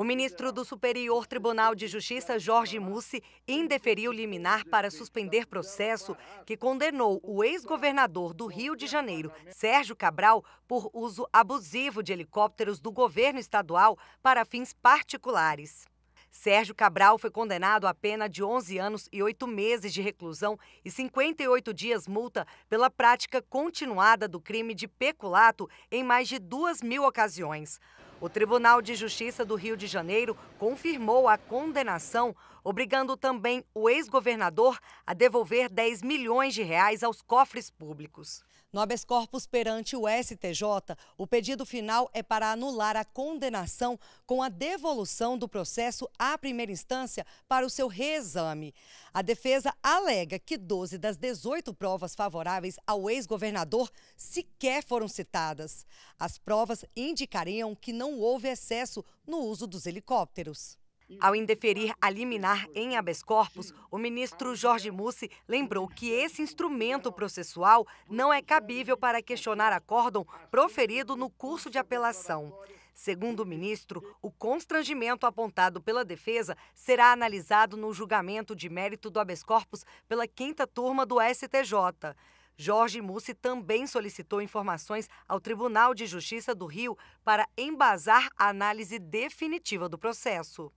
O ministro do Superior Tribunal de Justiça, Jorge Mussi, indeferiu liminar para suspender processo que condenou o ex-governador do Rio de Janeiro, Sérgio Cabral, por uso abusivo de helicópteros do governo estadual para fins particulares. Sérgio Cabral foi condenado à pena de 11 anos e 8 meses de reclusão e 58 dias multa pela prática continuada do crime de peculato em mais de 2 mil ocasiões. O Tribunal de Justiça do Rio de Janeiro confirmou a condenação, obrigando também o ex-governador a devolver 10 milhões de reais aos cofres públicos. No habeas corpus perante o STJ, o pedido final é para anular a condenação com a devolução do processo à primeira instância para o seu reexame. A defesa alega que 12 das 18 provas favoráveis ao ex-governador sequer foram citadas. As provas indicariam que não não houve excesso no uso dos helicópteros. Ao indeferir a liminar em habeas corpus, o ministro Jorge Mussi lembrou que esse instrumento processual não é cabível para questionar acórdão proferido no curso de apelação. Segundo o ministro, o constrangimento apontado pela defesa será analisado no julgamento de mérito do habeas corpus pela quinta turma do STJ. Jorge Mussi também solicitou informações ao Tribunal de Justiça do Rio para embasar a análise definitiva do processo.